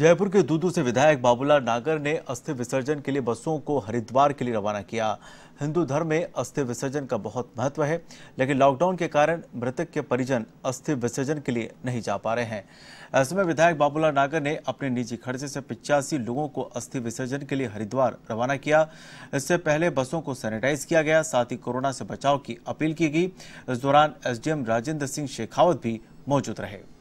जयपुर के दूदू से विधायक बाबूलाल नागर ने अस्थि विसर्जन के लिए बसों को हरिद्वार के लिए रवाना किया हिंदू धर्म में अस्थि विसर्जन का बहुत महत्व है लेकिन लॉकडाउन के कारण मृतक के परिजन अस्थि विसर्जन के लिए नहीं जा पा रहे हैं ऐसे में विधायक बाबूलाल नागर ने अपने निजी खर्चे से पिचासी लोगों को अस्थि विसर्जन के लिए हरिद्वार रवाना किया इससे पहले बसों को सैनिटाइज किया गया साथ ही कोरोना से बचाव की अपील की गई इस दौरान एसडीएम राजेंद्र सिंह शेखावत भी मौजूद रहे